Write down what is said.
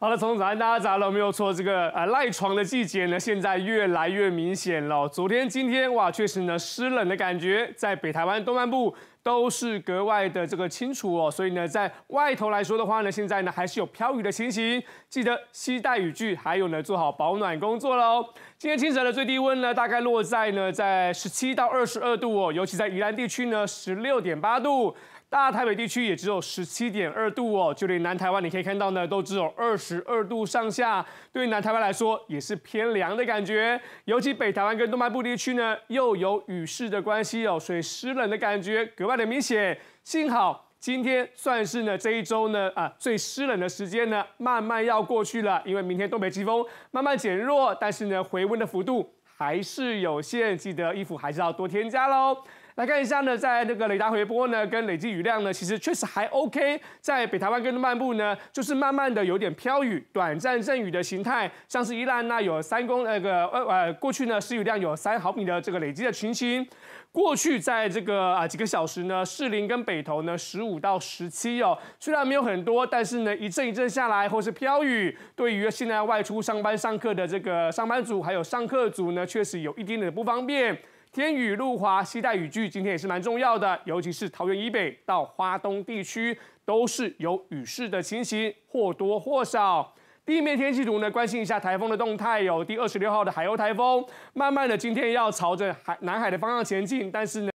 好了，听早安，大家早了没有错，这个呃赖床的季节呢，现在越来越明显了。昨天、今天，哇，确实呢湿冷的感觉，在北台湾、东半部都是格外的这个清楚哦。所以呢，在外头来说的话呢，现在呢还是有飘雨的情形，记得携带雨具，还有呢做好保暖工作喽。今天清晨的最低温呢，大概落在呢在十七到二十二度哦，尤其在宜兰地区呢十六点八度。大台北地区也只有十七点二度哦，就连南台湾你可以看到呢，都只有二十二度上下。对于南台湾来说，也是偏凉的感觉。尤其北台湾跟东南部地区呢，又有雨势的关系哦，所以湿冷的感觉格外的明显。幸好今天算是呢这一周呢啊最湿冷的时间呢，慢慢要过去了。因为明天东北季风慢慢减弱，但是呢回温的幅度。还是有限，记得衣服还是要多添加喽。来看一下呢，在那个雷达回波呢，跟累积雨量呢，其实确实还 OK。在北台湾跟东半部呢，就是慢慢的有点飘雨，短暂阵雨的形态。像是伊兰那有三公那个呃呃，过去呢，是雨量有三毫米的这个累积的群形。过去在这个啊几个小时呢，士林跟北投呢，十五到十七哦，虽然没有很多，但是呢，一阵一阵下来或是飘雨，对于现在外出上班上课的这个上班族还有上课族呢。确实有一点点的不方便。天雨路滑，期待雨具。今天也是蛮重要的，尤其是桃园以北到花东地区，都是有雨势的情形，或多或少。地面天气图呢，关心一下台风的动态。有第二十六号的海鸥台风，慢慢的今天要朝着海南海的方向前进，但是呢。